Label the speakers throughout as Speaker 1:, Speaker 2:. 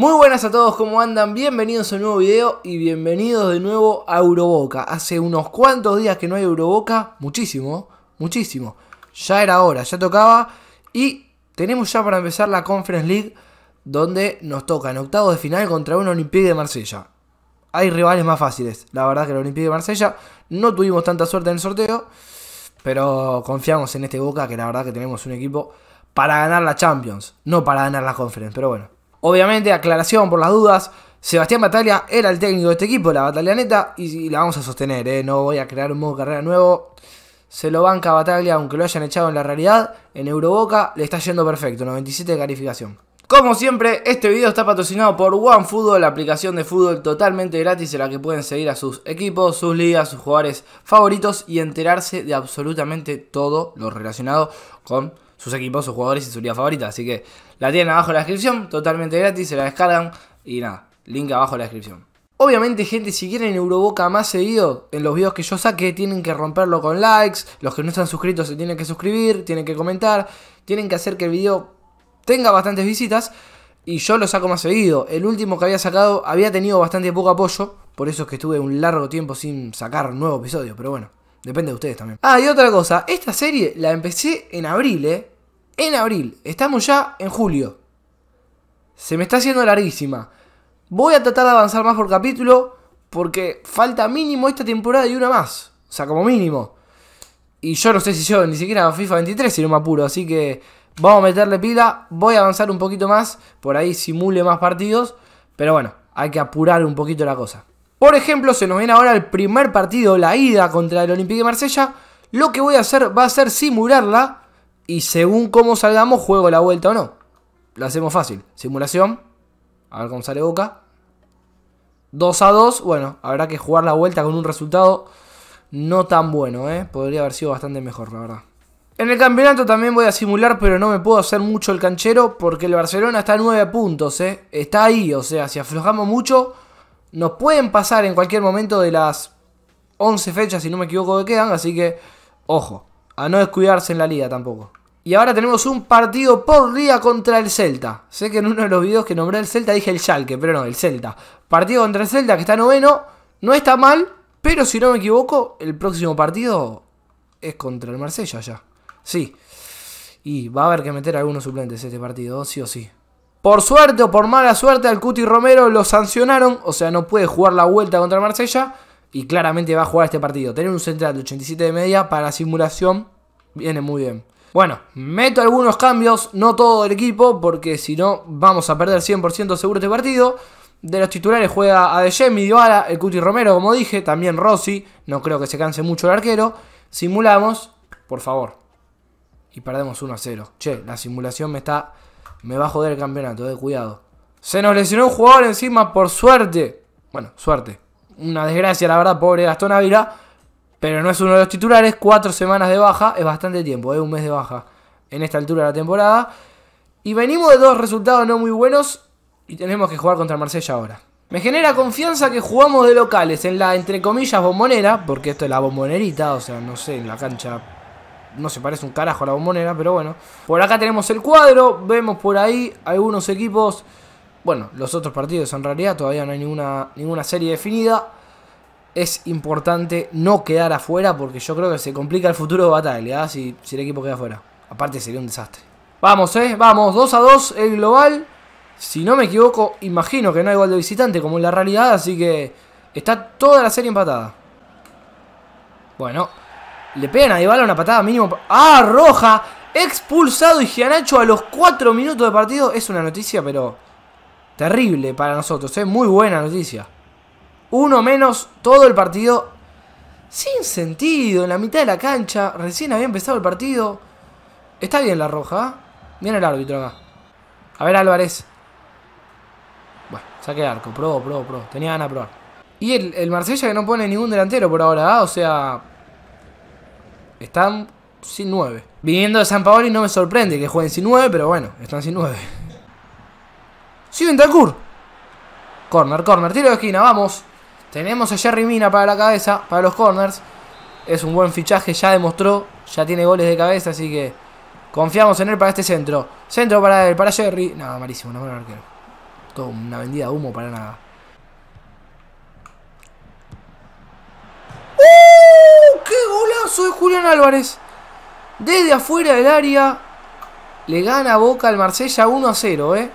Speaker 1: Muy buenas a todos, ¿cómo andan? Bienvenidos a un nuevo video y bienvenidos de nuevo a Euroboca. Hace unos cuantos días que no hay Euroboca, muchísimo, muchísimo. Ya era hora, ya tocaba y tenemos ya para empezar la Conference League donde nos toca en octavos de final contra un Olympique de Marsella. Hay rivales más fáciles, la verdad que el Olympique de Marsella no tuvimos tanta suerte en el sorteo, pero confiamos en este Boca que la verdad que tenemos un equipo para ganar la Champions, no para ganar la Conference, pero bueno. Obviamente, aclaración por las dudas, Sebastián Batalla era el técnico de este equipo, la batalla neta, y, la vamos a sostener, ¿eh? no voy a crear un modo carrera nuevo. Se lo banca Bataglia, aunque lo hayan echado en la realidad, en Euroboca le está yendo perfecto, 97 de calificación. Como siempre, este video está patrocinado por OneFootball, la aplicación de fútbol totalmente gratis en la que pueden seguir a sus equipos, sus ligas, sus jugadores favoritos y enterarse de absolutamente todo lo relacionado con sus equipos, sus jugadores y su liga favorita. Así que la tienen abajo en la descripción, totalmente gratis, se la descargan y nada, link abajo en la descripción. Obviamente, gente, si quieren Euroboca más seguido en los videos que yo saque, tienen que romperlo con likes. Los que no están suscritos se tienen que suscribir, tienen que comentar, tienen que hacer que el video tenga bastantes visitas. Y yo lo saco más seguido. El último que había sacado había tenido bastante poco apoyo. Por eso es que estuve un largo tiempo sin sacar nuevo episodio. Pero bueno, depende de ustedes también. Ah, y otra cosa. Esta serie la empecé en abril, ¿eh? en abril. Estamos ya en julio. Se me está haciendo larguísima. Voy a tratar de avanzar más por capítulo porque falta mínimo esta temporada y una más. O sea, como mínimo. Y yo no sé si yo ni siquiera FIFA 23 si no me apuro. Así que vamos a meterle pila. Voy a avanzar un poquito más. Por ahí simule más partidos. Pero bueno, hay que apurar un poquito la cosa. Por ejemplo, se nos viene ahora el primer partido, la ida contra el Olympique de Marsella. Lo que voy a hacer va a ser simularla y según cómo salgamos, juego la vuelta o no. La hacemos fácil. Simulación. A ver cómo sale Boca. 2 a 2. Bueno, habrá que jugar la vuelta con un resultado no tan bueno, ¿eh? Podría haber sido bastante mejor, la verdad. En el campeonato también voy a simular, pero no me puedo hacer mucho el canchero porque el Barcelona está a 9 puntos, ¿eh? Está ahí, o sea, si aflojamos mucho, nos pueden pasar en cualquier momento de las 11 fechas, si no me equivoco, que quedan, así que, ojo, a no descuidarse en la liga tampoco. Y ahora tenemos un partido por día contra el Celta. Sé que en uno de los videos que nombré el Celta dije el Schalke, pero no, el Celta. Partido contra el Celta que está noveno, no está mal, pero si no me equivoco, el próximo partido es contra el Marsella ya. Sí. Y va a haber que meter algunos suplentes este partido, sí o sí. Por suerte o por mala suerte, al Cuti Romero lo sancionaron, o sea, no puede jugar la vuelta contra el Marsella y claramente va a jugar este partido. Tener un central de 87 de media para simulación viene muy bien. Bueno, meto algunos cambios, no todo el equipo, porque si no vamos a perder 100% seguro este partido. De los titulares juega Adeyemi, Dybala, el Cuti Romero, como dije, también Rossi, no creo que se canse mucho el arquero. Simulamos, por favor. Y perdemos 1 a 0. Che, la simulación me está... Me va a joder el campeonato, de eh, cuidado. Se nos lesionó un jugador encima, por suerte. Bueno, suerte. Una desgracia, la verdad, pobre Gastón Ávila pero no es uno de los titulares. Cuatro semanas de baja es bastante tiempo, es un mes de baja en esta altura de la temporada. Y venimos de dos resultados no muy buenos y tenemos que jugar contra Marsella ahora. Me genera confianza que jugamos de locales en la, entre comillas, bombonera, porque esto es la bombonerita, o sea, no sé, en la cancha no se parece un carajo a la bombonera, pero bueno. Por acá tenemos el cuadro, vemos por ahí algunos equipos, bueno, los otros partidos en realidad todavía no hay ninguna, ninguna serie definida es importante no quedar afuera porque yo creo que se complica el futuro de Bataglia ¿ah? si, el equipo queda afuera. Aparte sería un desastre. Vamos, eh, vamos, 2 a 2 el global. Si no me equivoco, imagino que no hay igual de visitante como en la realidad, así que está toda la serie empatada. Bueno, le pegan a Dybala una patada mínimo. ¡Ah, roja! Expulsado y Gianacho a los 4 minutos de partido. Es una noticia, pero terrible para nosotros, es ¿eh? Muy buena noticia. Uno menos todo el partido. Sin sentido, en la mitad de la cancha. Recién había empezado el partido. Está bien la roja. viene ¿eh? el árbitro acá. A ver Álvarez. Bueno, saque arco. Pro, pro, pro. Tenía ganas de probar. Y el, el, Marsella que no pone ningún delantero por ahora. ¿eh? O sea... Están sin 9. Viniendo de San y no me sorprende que jueguen sin 9, pero bueno, están sin 9. ¡Sí, Ventacur! Corner, corner, tiro de esquina, vamos. Tenemos a Jerry Mina para la cabeza, para los corners. Es un buen fichaje, ya demostró, ya tiene goles de cabeza, así que confiamos en él para este centro. Centro para él, para Jerry. Nada, no, malísimo, no, arquero. Todo una vendida de humo para nada. ¡Uh! ¡Qué golazo de Julián Álvarez! Desde afuera del área le gana Boca al Marsella 1 a 0, ¿eh?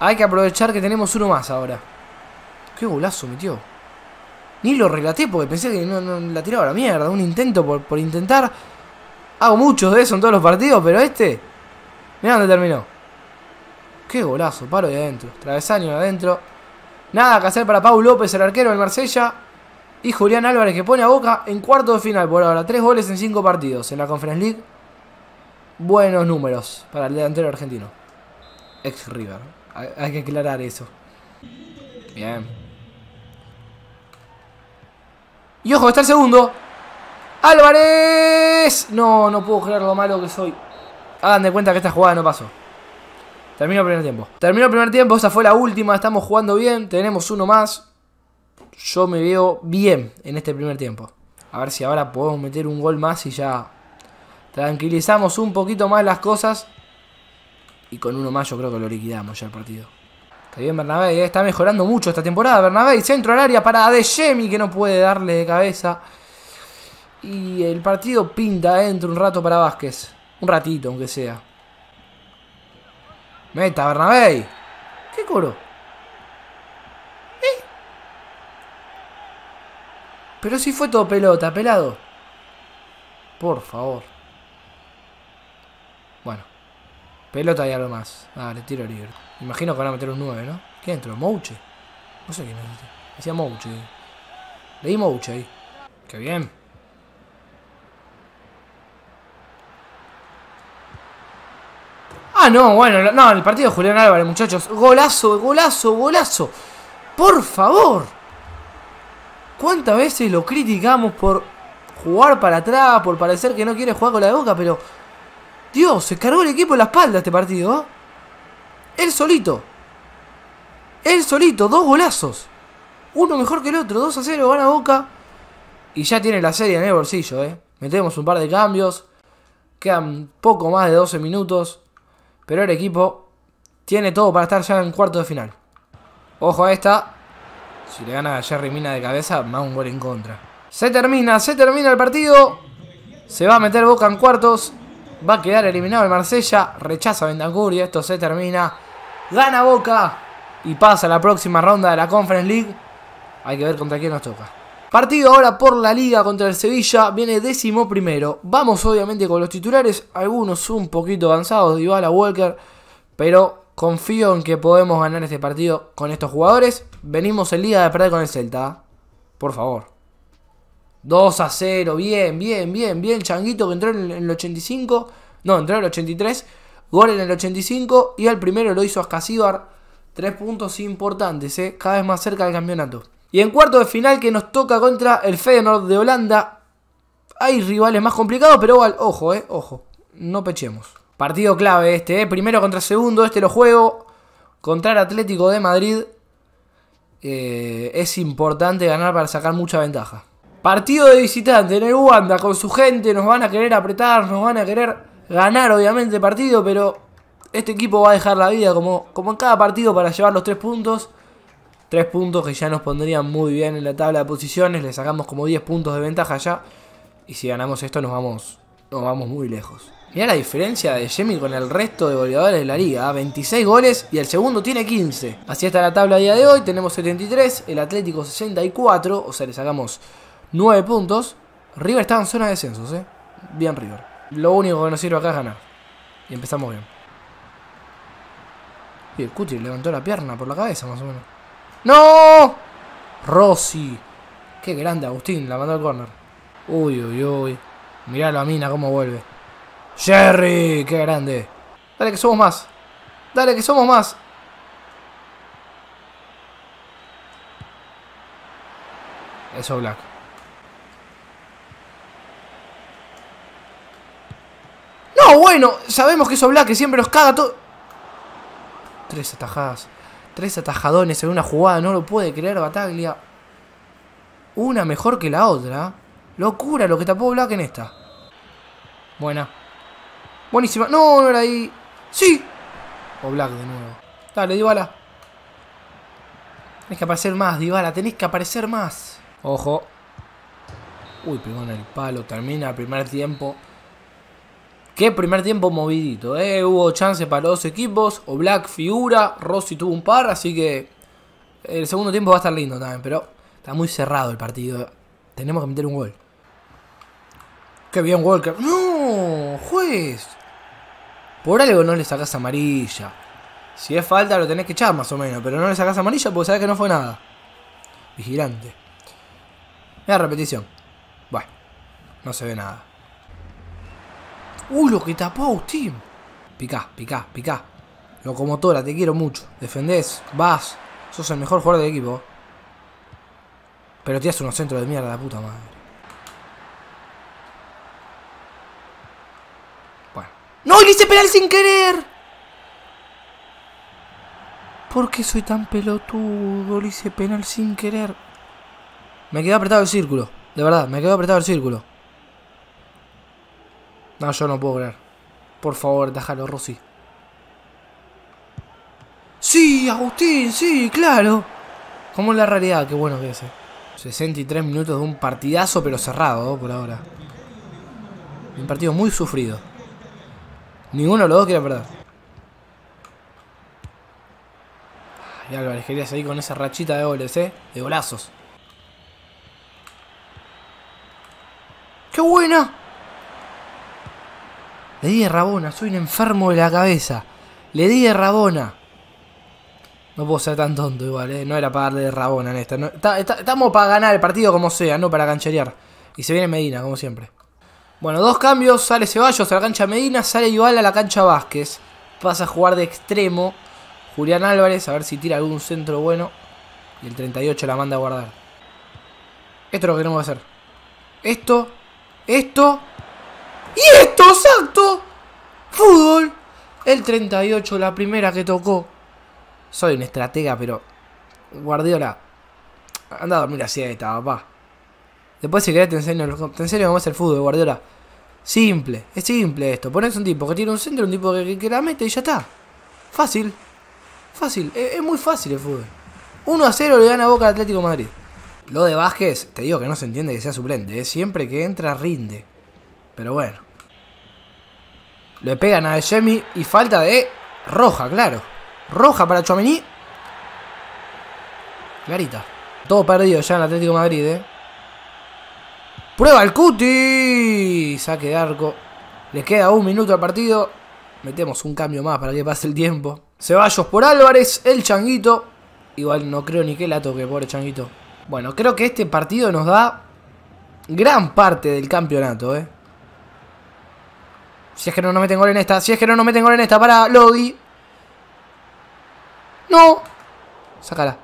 Speaker 1: Hay que aprovechar que tenemos uno más ahora. Qué golazo metió. Ni lo relaté porque pensé que no, la tiraba a la mierda. Un intento por, intentar. Hago muchos de eso en todos los partidos, pero este. Mirá dónde terminó. Qué golazo, paro de adentro. Travesaño adentro. Nada que hacer para Pau López, el arquero del Marsella. Y Julián Álvarez que pone a boca en cuarto de final por ahora. Tres goles en cinco partidos en la Conference League. Buenos números para el delantero argentino. Ex River. Hay que aclarar eso. Bien. Y ojo, está el segundo. Álvarez. No, no puedo creer lo malo que soy. Hagan de cuenta que esta jugada no pasó. Termino el primer tiempo. terminó el primer tiempo, esa fue la última. Estamos jugando bien, tenemos uno más. Yo me veo bien en este primer tiempo. A ver si ahora podemos meter un gol más y ya tranquilizamos un poquito más las cosas. Y con uno más yo creo que lo liquidamos ya el partido. Está bien Bernabé, eh, está mejorando mucho esta temporada Bernabé. Centro al área para Adeyemi que no puede darle de cabeza. Y el partido pinta dentro eh, un rato para Vázquez. Un ratito, aunque sea. Meta, Bernabé. ¿Qué coro? ¿Eh? Pero si fue todo pelota, pelado. Por favor. Bueno. Pelota y algo más. Dale, tiro libre. Imagino que van a meter un 9, ¿no? ¿Quién entró? ¿Mouche? No sé quién dice, este. Decía Mouche. Leí Mouche ahí. ¡Qué bien! Ah, no, bueno, no, el partido de Julián Álvarez, muchachos. Golazo, golazo, golazo. Por favor. ¿Cuántas veces lo criticamos por jugar para atrás, por parecer que no quiere jugar con la boca? Pero, Dios, se cargó el equipo en la espalda este partido. ¿eh? Él solito. Él solito, dos golazos. Uno mejor que el otro, 2 a 0, a Boca. Y ya tiene la serie en el bolsillo, ¿eh? Metemos un par de cambios. Quedan poco más de 12 minutos. Pero el equipo tiene todo para estar ya en cuarto de final. Ojo a esta. Si le gana a Jerry Mina de cabeza, más un gol en contra. Se termina, se termina el partido. Se va a meter Boca en cuartos. Va a quedar eliminado el Marsella. Rechaza Bendancur y esto se termina. Gana Boca y pasa a la próxima ronda de la Conference League. Hay que ver contra quién nos toca. Partido ahora por la liga contra el Sevilla, viene décimo primero. Vamos obviamente con los titulares, algunos un poquito avanzados, Dybala, Walker, pero confío en que podemos ganar este partido con estos jugadores. Venimos en liga de perder con el Celta, por favor. 2 a 0, bien, bien, bien, bien, Changuito que entró en el 85, no, entró en el 83 Gol en el 85 y al primero lo hizo Ascasíbar. Tres puntos importantes, ¿eh? cada vez más cerca del campeonato. Y en cuarto de final que nos toca contra el Feyenoord de Holanda. Hay rivales más complicados, pero igual, ojo, eh, ojo, no pechemos. Partido clave este, ¿eh? primero contra segundo, este lo juego. Contra el Atlético de Madrid. Eh, es importante ganar para sacar mucha ventaja. Partido de visitante en el Wanda, con su gente, nos van a querer apretar, nos van a querer ganar obviamente el partido, pero este equipo va a dejar la vida como, como en cada partido para llevar los tres puntos. Tres puntos que ya nos pondrían muy bien en la tabla de posiciones, le sacamos como 10 puntos de ventaja ya. Y si ganamos esto nos vamos, nos vamos muy lejos. Mira la diferencia de Jemmy con el resto de goleadores de la liga. 26 ¿eh? goles y el segundo tiene 15. Así está la tabla a día de hoy. Tenemos 73, el Atlético 64, o sea, le sacamos 9 puntos. River está en zona de descensos, ¿eh? Bien River. Lo único que nos sirve acá es ganar. Y empezamos bien. Y el cutie levantó la pierna por la cabeza, más o menos. ¡No! Rossi. Qué grande, Agustín. La mandó al corner. Uy, uy, uy. Mirá la mina cómo vuelve. Jerry, qué grande. Dale que somos más. Dale que somos más. Eso, Black. Ah, bueno, sabemos que eso Black que siempre los caga todo. Tres atajadas. Tres atajadones en una jugada, no lo puede creer Bataglia. Una mejor que la otra. Locura lo que tapó Black en esta. Buena. Buenísima. No, no era ahí. Sí. O Black de nuevo. Dale, Dybala. Tenés que aparecer más, Dybala. Tenés que aparecer más. Ojo. Uy, pegó en el palo. Termina el primer tiempo. Qué primer tiempo movidito, ¿eh? Hubo chance para los equipos. O Black figura. Rossi tuvo un par. Así que el segundo tiempo va a estar lindo también. Pero está muy cerrado el partido. ¿eh? Tenemos que meter un gol. Qué bien, Walker. ¡No! ¡Juez! Por algo no le sacas amarilla. Si es falta, lo tenés que echar más o menos. Pero no le sacas amarilla porque sabés que no fue nada. Vigilante. La repetición. Bueno, no se ve nada. ¡Uy, lo que tapó Agustín! Picá, picá, picá. Locomotora, te quiero mucho. Defendés, vas. Sos el mejor jugador del equipo. Pero tirás unos centros de mierda, la puta madre. Bueno. ¡No! ¡Le hice penal sin querer! ¿Por qué soy tan pelotudo? Le hice penal sin querer. Me quedé apretado el círculo. De verdad, me quedé apretado el círculo. No, yo no puedo creer. Por favor, déjalo, Rossi. Sí, Agustín, sí, claro. ¿Cómo es la realidad, qué bueno que hace. Eh. 63 minutos de un partidazo, pero cerrado por ahora. Un partido muy sufrido. Ninguno de los dos quiere perder. Y Álvarez quería seguir con esa rachita de goles, ¿eh? De golazos. ¡Qué buena! Le di de Rabona, soy un enfermo de la cabeza. Le di a Rabona. No puedo ser tan tonto igual, eh. No era para darle de Rabona en esta. estamos para ganar el partido como sea, no para cancherear. Y se viene Medina, como siempre. Bueno, dos cambios. Sale Ceballos a la cancha Medina, sale igual a la cancha Vázquez. Pasa a jugar de extremo. Julián Álvarez, a ver si tira algún centro bueno. Y el 38 la manda a guardar. Esto es lo que tenemos que hacer. Esto, esto y esto, exacto. Fútbol. El 38, la primera que tocó. Soy un estratega, pero... Guardiola. Anda a dormir así esta, papá. Después si querés te enseño, te enseño cómo es el fútbol, Guardiola. Simple, es simple esto. Pones un tipo que tiene un centro, un tipo que, la mete y ya está. Fácil. Fácil, e-, es, muy fácil el fútbol. 1 a 0 le gana Boca al Atlético Madrid. Lo de Bajes te digo que no se entiende que sea suplente, ¿eh? siempre que entra rinde. Pero bueno. Le pegan a Yemi y falta de roja, claro. Roja para Chomini Clarita. Todo perdido ya en Atlético Madrid, eh. Prueba el Cuti. Saque de arco. Le queda un minuto al partido. Metemos un cambio más para que pase el tiempo. Ceballos por Álvarez, el Changuito. Igual no creo ni que la toque, pobre Changuito. Bueno, creo que este partido nos da gran parte del campeonato, eh. Si es que no, no meten gol en esta. Si es que no, no meten gol en esta. Para Lodi. No. Sácala.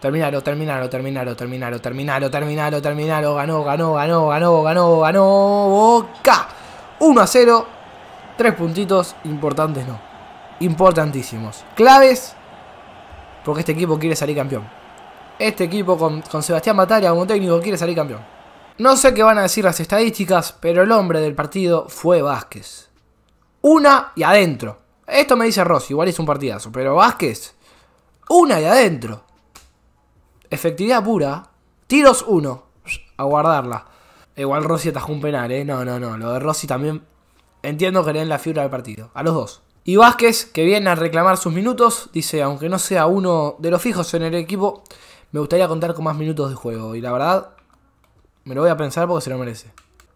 Speaker 1: Terminalo, terminalo, terminalo, terminalo, terminalo, terminalo, terminalo. Ganó, ganó, ganó, ganó, ganó, ganó. Boca. 1 a 0. Tres puntitos importantes, no. Importantísimos. Claves. Porque este equipo quiere salir campeón. Este equipo con, con Sebastián Batalla como técnico quiere salir campeón. No sé qué van a decir las estadísticas, pero el hombre del partido fue Vázquez una y adentro. Esto me dice Rossi, igual es un partidazo, pero Vázquez, una y adentro. Efectividad pura, tiros uno, a guardarla. Igual Rossi atajó un penal, ¿eh? No, no, no, lo de Rossi también entiendo que le den la fibra del partido, a los dos. Y Vázquez, que viene a reclamar sus minutos, dice, aunque no sea uno de los fijos en el equipo, me gustaría contar con más minutos de juego. Y la verdad, me lo voy a pensar porque se lo merece.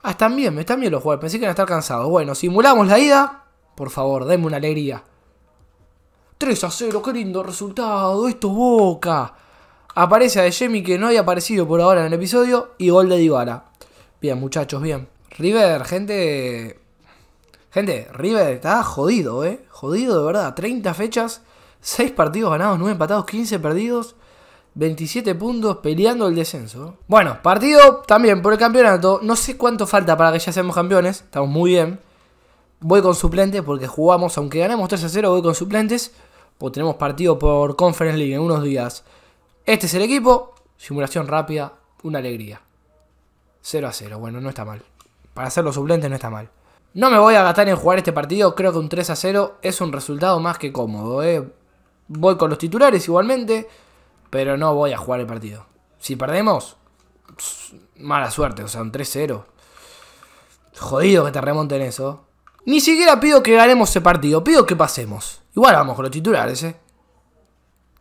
Speaker 1: Ah, están bien, me están bien los jugadores. Pensé que iban a estar cansados. Bueno, simulamos la ida. Por favor, denme una alegría. 3 a 0, qué lindo resultado. Esto Boca. Aparece a Jimmy que no había aparecido por ahora en el episodio. Y gol de Dybala. Bien, muchachos, bien. River, gente... Gente, River está jodido, ¿eh? Jodido de verdad. 30 fechas, 6 partidos ganados, 9 empatados, 15 perdidos. 27 puntos peleando el descenso. Bueno, partido también por el campeonato. No sé cuánto falta para que ya seamos campeones. Estamos muy bien. Voy con suplentes porque jugamos, aunque ganemos 3 a 0, voy con suplentes. Porque tenemos partido por Conference League en unos días. Este es el equipo. Simulación rápida. Una alegría. 0 a 0. Bueno, no está mal. Para ser los suplentes no está mal. No me voy a gastar en jugar este partido. Creo que un 3 a 0 es un resultado más que cómodo. Eh. Voy con los titulares igualmente. Pero no voy a jugar el partido. Si perdemos, mala suerte, o sea, un 3-0. Jodido que te remonten eso. Ni siquiera pido que ganemos ese partido, pido que pasemos. Igual vamos con los titulares, eh.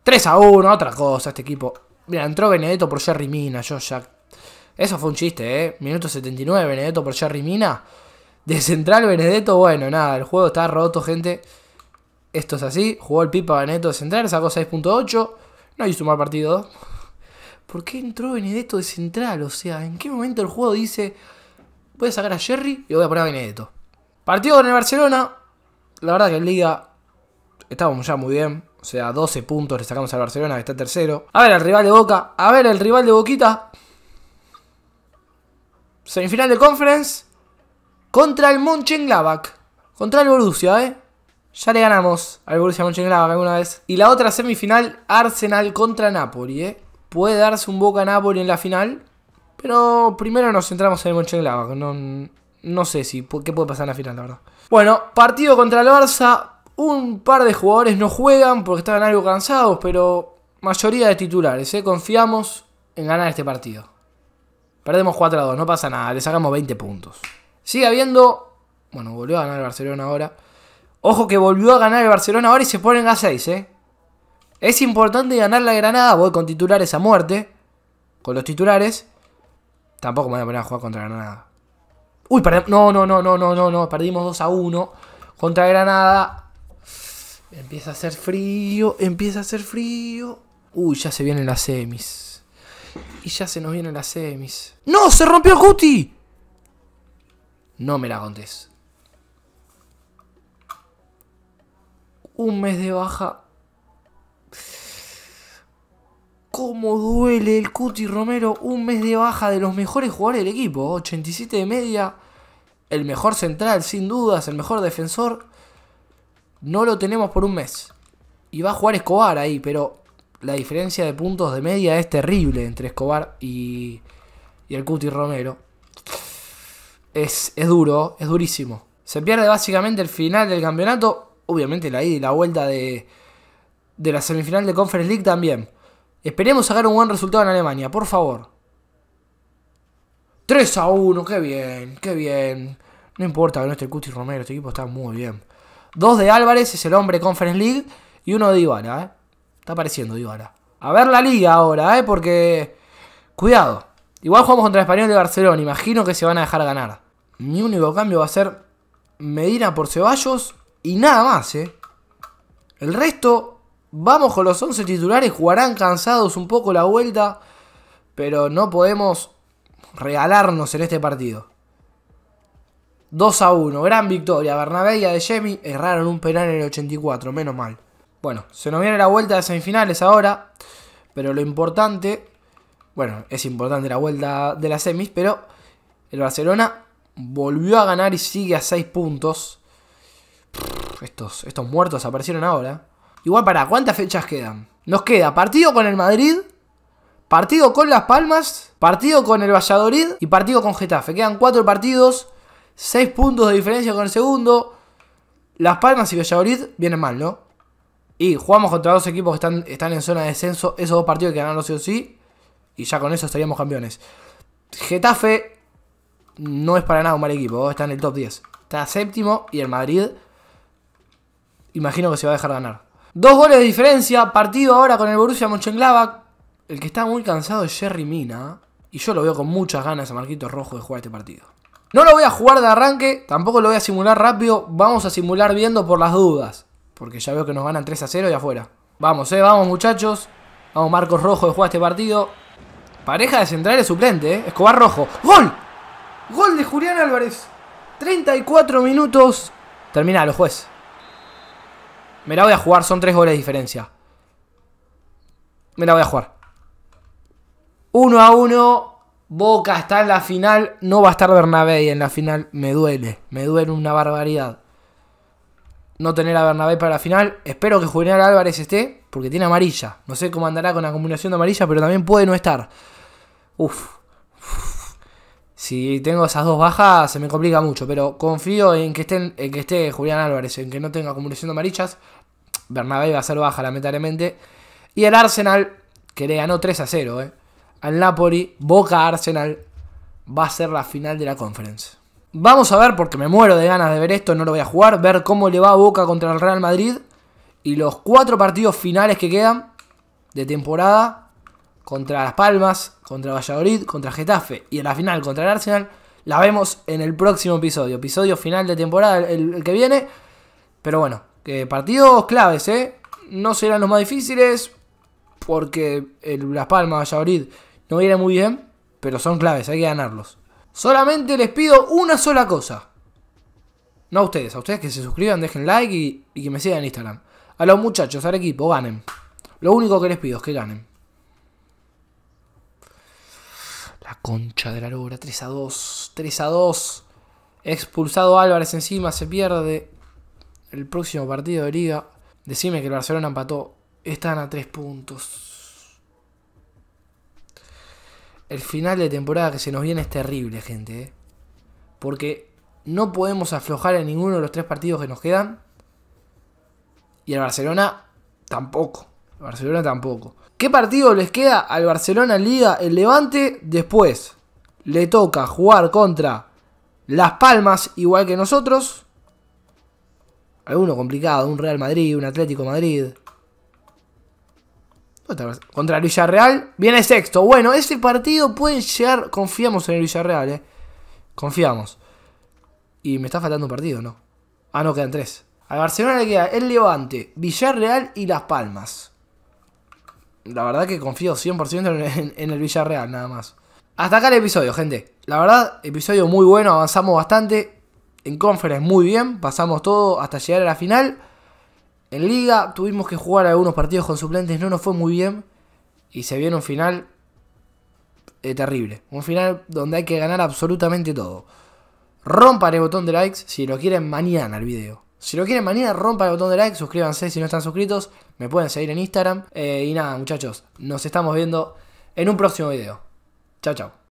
Speaker 1: 3 a 1, otra cosa, este equipo. Mira, entró Benedetto por Jerry Mina, yo ya. Eso fue un chiste, eh. Minuto 79, Benedetto por Jerry Mina. De central Benedetto, bueno, nada, el juego está roto, gente. Esto es así. Jugó el Pipa Benedetto de central, sacó 6.8. No hizo un mal partido. ¿Por qué entró Benedetto de central? O sea, ¿en qué momento el juego dice, voy a sacar a Jerry y voy a poner a Benedetto? Partido con el Barcelona. La verdad que en Liga estábamos ya muy bien. O sea, 12 puntos le sacamos al Barcelona, que está tercero. A ver el rival de Boca. A ver el rival de Boquita. Semifinal de Conference. Contra el Mönchengladbach. Contra el Borussia, ¿eh? Ya le ganamos al Borussia Mönchengladbach alguna vez. Y la otra semifinal, Arsenal contra Napoli, ¿eh? Puede darse un Boca-Napoli en la final, pero primero nos centramos en el Mönchengladbach. No, no sé si qué puede pasar en la final, la verdad. Bueno, partido contra el Barça. Un par de jugadores no juegan porque estaban algo cansados, pero mayoría de titulares, ¿eh? Confiamos en ganar este partido. Perdemos 4 a 2, no pasa nada, le sacamos 20 puntos. Sigue habiendo... Bueno, volvió a ganar el Barcelona ahora. Ojo que volvió a ganar el Barcelona ahora y se ponen a 6, ¿eh? Es importante ganar la Granada. Voy con titulares a muerte. Con los titulares. Tampoco me voy a poner a jugar contra Granada. Uy, perdemos. No, no, no, no, no, no, no. Perdimos 2 a 1 contra Granada. Empieza a hacer frío. Empieza a hacer frío. Uy, ya se vienen las semis. Y ya se nos vienen las semis. ¡No! ¡Se rompió el No me la contés. un mes de baja. ¿Cómo duele el Cuti Romero? Un mes de baja de los mejores jugadores del equipo. 87 de media. El mejor central, sin dudas. El mejor defensor. No lo tenemos por un mes. Y va a jugar Escobar ahí, pero la diferencia de puntos de media es terrible entre Escobar y, y el Cuti Romero. Es, es duro, es durísimo. Se pierde básicamente el final del campeonato obviamente la y la vuelta de, la semifinal de Conference League también. Esperemos sacar un buen resultado en Alemania, por favor. 3 a 1, qué bien, qué bien. No importa que no esté Cuti Romero, este equipo está muy bien. Dos de Álvarez, es el hombre Conference League. Y uno de ivana. ¿eh? Está apareciendo ivana. A ver la liga ahora, ¿eh? Porque... Cuidado. Igual jugamos contra el Español de Barcelona. Imagino que se van a dejar ganar. Mi único cambio va a ser Medina por Ceballos. Y nada más, ¿eh? El resto, vamos con los 11 titulares, jugarán cansados un poco la vuelta, pero no podemos regalarnos en este partido. 2 a 1, gran victoria. Bernabé y Adeyemi erraron un penal en el 84, menos mal. Bueno, se nos viene la vuelta de semifinales ahora, pero lo importante, bueno, es importante la vuelta de las semis, pero el Barcelona volvió a ganar y sigue a 6 puntos estos, muertos aparecieron ahora. Igual para, ¿cuántas fechas quedan? Nos queda partido con el Madrid, partido con Las Palmas, partido con el Valladolid y partido con Getafe. Quedan cuatro partidos, seis puntos de diferencia con el segundo. Las Palmas y Valladolid vienen mal, ¿no? Y jugamos contra dos equipos que están, están en zona de descenso. Esos dos partidos que ganaron sí o sí. Y ya con eso estaríamos campeones. Getafe no es para nada un mal equipo. Está en el top 10. Está séptimo. Y el Madrid imagino que se va a dejar ganar. Dos goles de diferencia, partido ahora con el Borussia Mönchengladbach. El que está muy cansado es Jerry Mina. Y yo lo veo con muchas ganas a Marquito Rojo de jugar este partido. No lo voy a jugar de arranque, tampoco lo voy a simular rápido. Vamos a simular viendo por las dudas. Porque ya veo que nos ganan 3 a 0 y afuera. Vamos, eh, vamos muchachos. Vamos Marcos Rojo de jugar este partido. Pareja de centrales suplente, eh. Escobar Rojo. ¡Gol! Gol de Julián Álvarez. 34 minutos. Terminalo, juez. Me la voy a jugar, son tres goles de diferencia. Me la voy a jugar. 1 a 1. Boca está en la final. No va a estar Bernabé y en la final. Me duele. Me duele una barbaridad. No tener a Bernabé para la final. Espero que Julián Álvarez esté. Porque tiene amarilla. No sé cómo andará con la combinación de amarilla. Pero también puede no estar. Uf. Si tengo esas dos bajas, se me complica mucho. Pero confío en que, que esté Julián Álvarez, en que no tenga acumulación de marichas. Bernabé va a ser baja, lamentablemente. Y el Arsenal, que le ganó 3 a 0, eh, al Napoli, Boca Arsenal, va a ser la final de la conferencia. Vamos a ver, porque me muero de ganas de ver esto, no lo voy a jugar, ver cómo le va a Boca contra el Real Madrid y los cuatro partidos finales que quedan de temporada contra Las Palmas, contra Valladolid, contra Getafe y en la final contra el Arsenal. La vemos en el próximo episodio, episodio final de temporada, el, que viene. Pero bueno, que eh, partidos claves, ¿eh? No serán los más difíciles porque el Las Palmas, Valladolid no viene muy bien, pero son claves, hay que ganarlos. Solamente les pido una sola cosa. No a ustedes, a ustedes que se suscriban, dejen like y, y que me sigan en Instagram. A los muchachos, al equipo, ganen. Lo único que les pido es que ganen. La concha de la lora. 3 a 2. 3 a 2. Expulsado Álvarez encima. Se pierde el próximo partido de liga. Decime que el Barcelona empató. Están a 3 puntos. El final de temporada que se nos viene es terrible, gente. ¿eh? Porque no podemos aflojar en ninguno de los tres partidos que nos quedan. Y el Barcelona tampoco. El Barcelona tampoco. ¿Qué partido les queda al Barcelona Liga el Levante? Después le toca jugar contra Las Palmas, igual que nosotros. Alguno complicado, un Real Madrid, un Atlético Madrid. Contra el Villarreal. Viene sexto. Bueno, ese partido puede llegar. Confiamos en el Villarreal, eh. Confiamos. Y me está faltando un partido, ¿no? Ah, no, quedan tres. Al Barcelona le queda el Levante, Villarreal y Las Palmas la verdad que confío 100% en, el Villarreal, nada más. Hasta acá el episodio, gente. La verdad, episodio muy bueno, avanzamos bastante. En conference muy bien, pasamos todo hasta llegar a la final. En liga tuvimos que jugar algunos partidos con suplentes, no nos fue muy bien. Y se viene un final eh, terrible. Un final donde hay que ganar absolutamente todo. Rompan el botón de likes si lo quieren mañana el video. Si lo quieren mañana, rompan el botón de likes, suscríbanse si no están suscritos me pueden seguir en Instagram. Eh, y nada, muchachos, nos estamos viendo en un próximo video. Chao, chao.